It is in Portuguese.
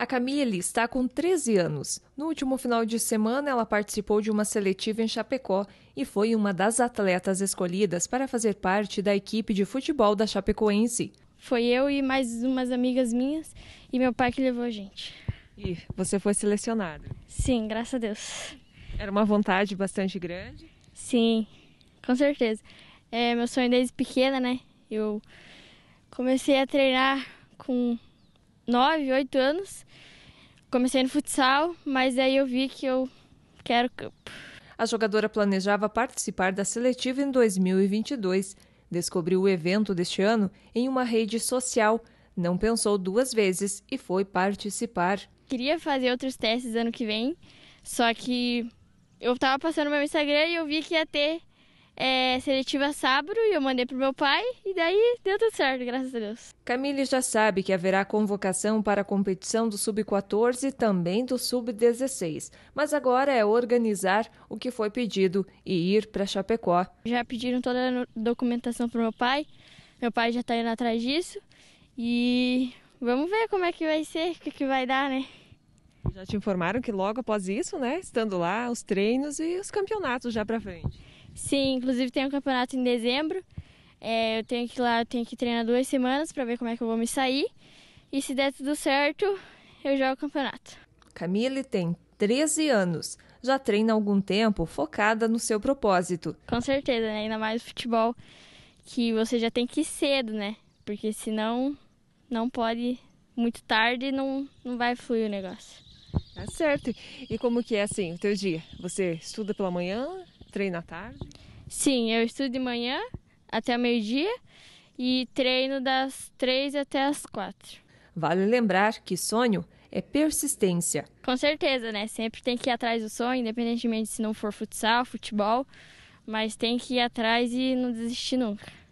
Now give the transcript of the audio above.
A Camille está com 13 anos. No último final de semana, ela participou de uma seletiva em Chapecó e foi uma das atletas escolhidas para fazer parte da equipe de futebol da Chapecoense. Foi eu e mais umas amigas minhas e meu pai que levou a gente. E você foi selecionada? Sim, graças a Deus. Era uma vontade bastante grande? Sim, com certeza. É meu sonho desde pequena, né? Eu comecei a treinar com 9, 8 anos. Comecei no futsal, mas aí eu vi que eu quero campo. A jogadora planejava participar da seletiva em 2022. Descobriu o evento deste ano em uma rede social. Não pensou duas vezes e foi participar. Queria fazer outros testes ano que vem, só que eu estava passando meu Instagram e eu vi que ia ter é, seletiva sábado e eu mandei pro meu pai e daí deu tudo certo, graças a Deus. Camille já sabe que haverá convocação para a competição do Sub-14 e também do Sub-16, mas agora é organizar o que foi pedido e ir para Chapecó. Já pediram toda a documentação pro meu pai, meu pai já está indo atrás disso e vamos ver como é que vai ser, o que, que vai dar, né? Já te informaram que logo após isso, né, estando lá, os treinos e os campeonatos já para frente. Sim, inclusive tem um campeonato em dezembro. É, eu tenho que ir lá, tenho que treinar duas semanas para ver como é que eu vou me sair. E se der tudo certo, eu jogo o campeonato. Camille tem 13 anos. Já treina há algum tempo focada no seu propósito. Com certeza, né? Ainda mais futebol, que você já tem que ir cedo, né? Porque senão não pode muito tarde não, não vai fluir o negócio. Tá certo. E como que é assim o teu dia? Você estuda pela manhã, treina à tarde? Sim, eu estudo de manhã até meio-dia e treino das três até as quatro. Vale lembrar que sonho é persistência. Com certeza, né? Sempre tem que ir atrás do sonho, independentemente se não for futsal, futebol, mas tem que ir atrás e não desistir nunca.